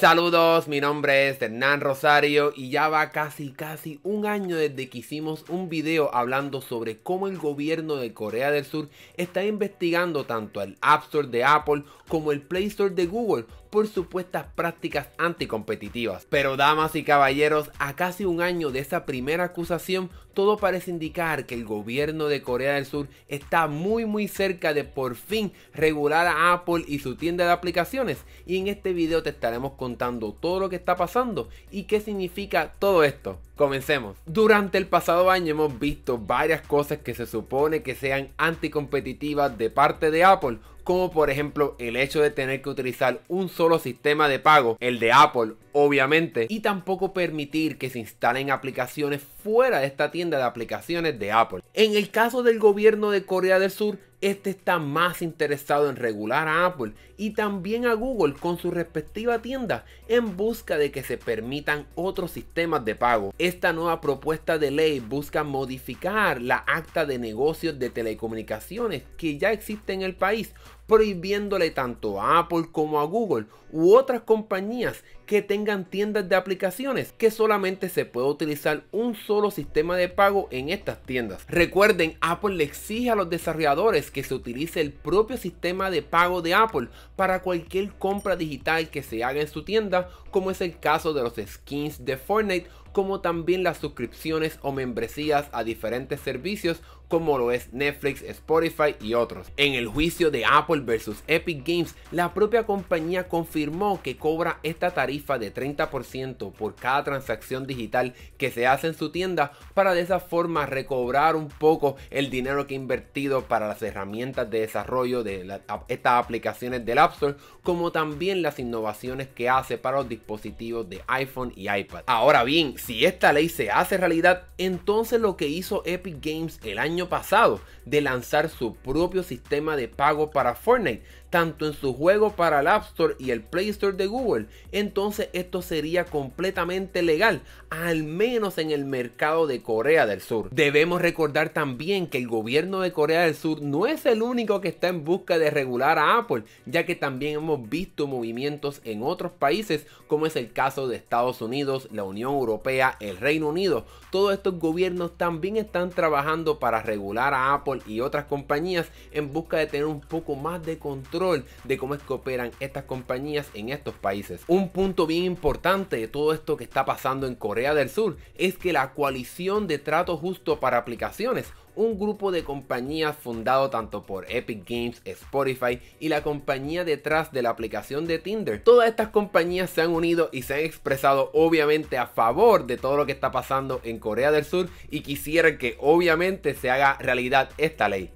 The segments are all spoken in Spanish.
Saludos, mi nombre es Hernán Rosario y ya va casi casi un año desde que hicimos un video hablando sobre cómo el gobierno de Corea del Sur está investigando tanto el App Store de Apple como el Play Store de Google por supuestas prácticas anticompetitivas. Pero damas y caballeros, a casi un año de esa primera acusación, todo parece indicar que el gobierno de Corea del Sur está muy muy cerca de por fin regular a Apple y su tienda de aplicaciones. Y en este video te estaremos contando todo lo que está pasando y qué significa todo esto. Comencemos. Durante el pasado año hemos visto varias cosas que se supone que sean anticompetitivas de parte de Apple como por ejemplo el hecho de tener que utilizar un solo sistema de pago, el de Apple obviamente, y tampoco permitir que se instalen aplicaciones fuera de esta tienda de aplicaciones de Apple. En el caso del gobierno de Corea del Sur, este está más interesado en regular a Apple y también a Google con su respectiva tienda en busca de que se permitan otros sistemas de pago. Esta nueva propuesta de ley busca modificar la acta de negocios de telecomunicaciones que ya existe en el país prohibiéndole tanto a Apple como a Google u otras compañías que tengan tiendas de aplicaciones que solamente se puede utilizar un solo sistema de pago en estas tiendas. Recuerden, Apple le exige a los desarrolladores que se utilice el propio sistema de pago de Apple para cualquier compra digital que se haga en su tienda, como es el caso de los skins de Fortnite como también las suscripciones o membresías a diferentes servicios como lo es Netflix, Spotify y otros. En el juicio de Apple versus Epic Games, la propia compañía confirmó que cobra esta tarifa de 30% por cada transacción digital que se hace en su tienda para de esa forma recobrar un poco el dinero que ha invertido para las herramientas de desarrollo de estas aplicaciones del App Store, como también las innovaciones que hace para los dispositivos de iPhone y iPad. Ahora bien, si esta ley se hace realidad, entonces lo que hizo Epic Games el año pasado de lanzar su propio sistema de pago para Fortnite tanto en su juego para el App Store y el Play Store de Google, entonces esto sería completamente legal, al menos en el mercado de Corea del Sur. Debemos recordar también que el gobierno de Corea del Sur no es el único que está en busca de regular a Apple, ya que también hemos visto movimientos en otros países, como es el caso de Estados Unidos, la Unión Europea, el Reino Unido. Todos estos gobiernos también están trabajando para regular a Apple y otras compañías en busca de tener un poco más de control de cómo es que operan estas compañías en estos países. Un punto bien importante de todo esto que está pasando en Corea del Sur es que la coalición de trato justo para aplicaciones un grupo de compañías fundado tanto por Epic Games, Spotify y la compañía detrás de la aplicación de Tinder. Todas estas compañías se han unido y se han expresado obviamente a favor de todo lo que está pasando en Corea del Sur y quisieran que obviamente se haga realidad esta ley.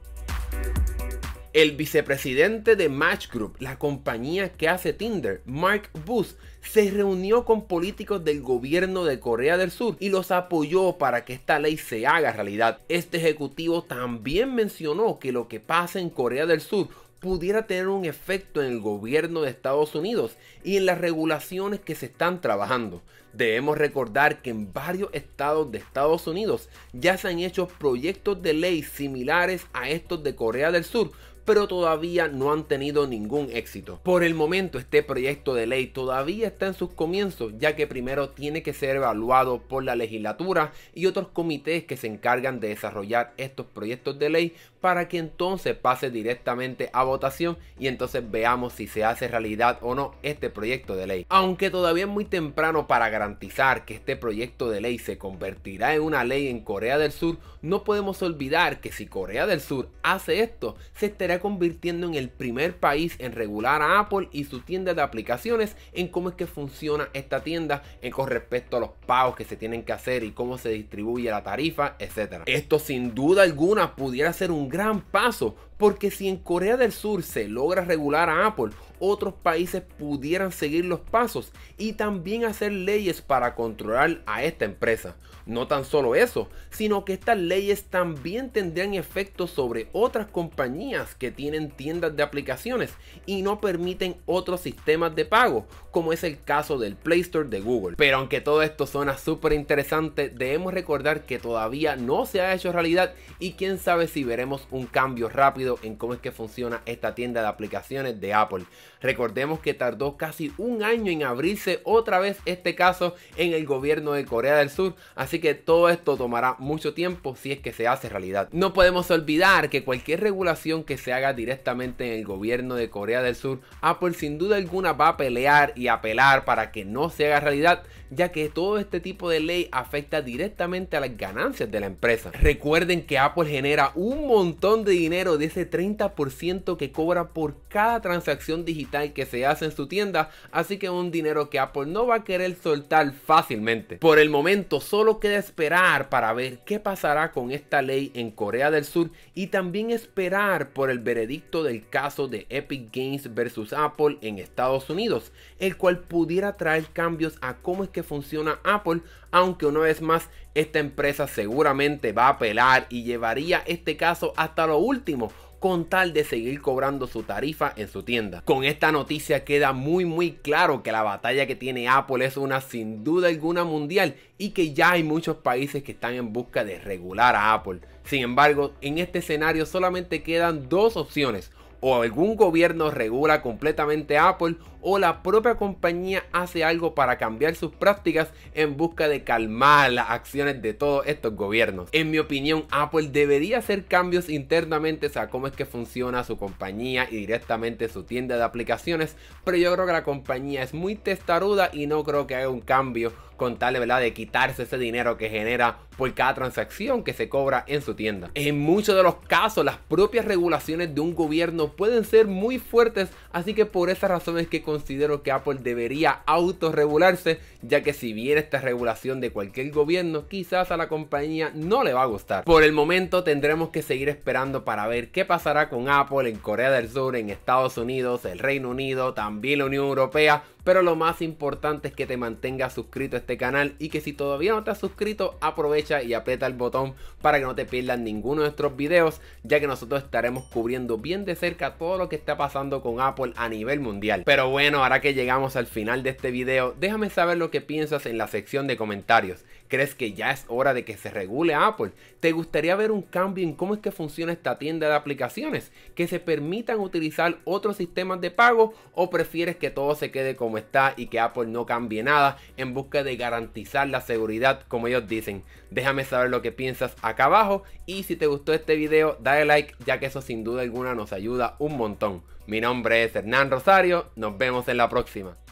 El vicepresidente de Match Group, la compañía que hace Tinder, Mark Booth, se reunió con políticos del gobierno de Corea del Sur y los apoyó para que esta ley se haga realidad. Este ejecutivo también mencionó que lo que pasa en Corea del Sur pudiera tener un efecto en el gobierno de Estados Unidos y en las regulaciones que se están trabajando. Debemos recordar que en varios estados de Estados Unidos ya se han hecho proyectos de ley similares a estos de Corea del Sur pero todavía no han tenido ningún éxito. Por el momento este proyecto de ley todavía está en sus comienzos, ya que primero tiene que ser evaluado por la legislatura y otros comités que se encargan de desarrollar estos proyectos de ley para que entonces pase directamente a votación y entonces veamos si se hace realidad o no este proyecto de ley. Aunque todavía es muy temprano para garantizar que este proyecto de ley se convertirá en una ley en Corea del Sur, no podemos olvidar que si Corea del Sur hace esto, se estará convirtiendo en el primer país en regular a Apple y su tienda de aplicaciones en cómo es que funciona esta tienda en, con respecto a los pagos que se tienen que hacer y cómo se distribuye la tarifa, etc. Esto sin duda alguna pudiera ser un gran paso porque si en Corea del Sur se logra regular a Apple, otros países pudieran seguir los pasos y también hacer leyes para controlar a esta empresa. No tan solo eso, sino que estas leyes también tendrían efecto sobre otras compañías que tienen tiendas de aplicaciones y no permiten otros sistemas de pago, como es el caso del Play Store de Google. Pero aunque todo esto suena súper interesante, debemos recordar que todavía no se ha hecho realidad y quién sabe si veremos un cambio rápido en cómo es que funciona esta tienda de aplicaciones de Apple. Recordemos que tardó casi un año en abrirse otra vez este caso en el gobierno de Corea del Sur, así que todo esto tomará mucho tiempo si es que se hace realidad. No podemos olvidar que cualquier regulación que se haga directamente en el gobierno de Corea del Sur, Apple sin duda alguna va a pelear y apelar para que no se haga realidad, ya que todo este tipo de ley afecta directamente a las ganancias de la empresa. Recuerden que Apple genera un montón de dinero de 30% que cobra por cada transacción digital que se hace en su tienda, así que un dinero que Apple no va a querer soltar fácilmente. Por el momento solo queda esperar para ver qué pasará con esta ley en Corea del Sur y también esperar por el veredicto del caso de Epic Games versus Apple en Estados Unidos, el cual pudiera traer cambios a cómo es que funciona Apple, aunque una vez más esta empresa seguramente va a apelar y llevaría este caso hasta lo último con tal de seguir cobrando su tarifa en su tienda. Con esta noticia queda muy muy claro que la batalla que tiene Apple es una sin duda alguna mundial y que ya hay muchos países que están en busca de regular a Apple. Sin embargo, en este escenario solamente quedan dos opciones. O algún gobierno regula completamente a Apple o la propia compañía hace algo para cambiar sus prácticas en busca de calmar las acciones de todos estos gobiernos. En mi opinión, Apple debería hacer cambios internamente, a sea, cómo es que funciona su compañía y directamente su tienda de aplicaciones, pero yo creo que la compañía es muy testaruda y no creo que haga un cambio con tal ¿verdad? de quitarse ese dinero que genera por cada transacción que se cobra en su tienda. En muchos de los casos, las propias regulaciones de un gobierno pueden ser muy fuertes, así que por esas razones que con considero que Apple debería autorregularse, ya que si viene esta regulación de cualquier gobierno, quizás a la compañía no le va a gustar. Por el momento tendremos que seguir esperando para ver qué pasará con Apple en Corea del Sur, en Estados Unidos, el Reino Unido, también la Unión Europea, pero lo más importante es que te mantengas suscrito a este canal y que si todavía no te has suscrito, aprovecha y aprieta el botón para que no te pierdas ninguno de nuestros videos, ya que nosotros estaremos cubriendo bien de cerca todo lo que está pasando con Apple a nivel mundial. Pero bueno, ahora que llegamos al final de este video, déjame saber lo que piensas en la sección de comentarios. ¿Crees que ya es hora de que se regule Apple? ¿Te gustaría ver un cambio en cómo es que funciona esta tienda de aplicaciones? ¿Que se permitan utilizar otros sistemas de pago o prefieres que todo se quede como está y que Apple no cambie nada en busca de garantizar la seguridad como ellos dicen. Déjame saber lo que piensas acá abajo y si te gustó este video dale like ya que eso sin duda alguna nos ayuda un montón. Mi nombre es Hernán Rosario, nos vemos en la próxima.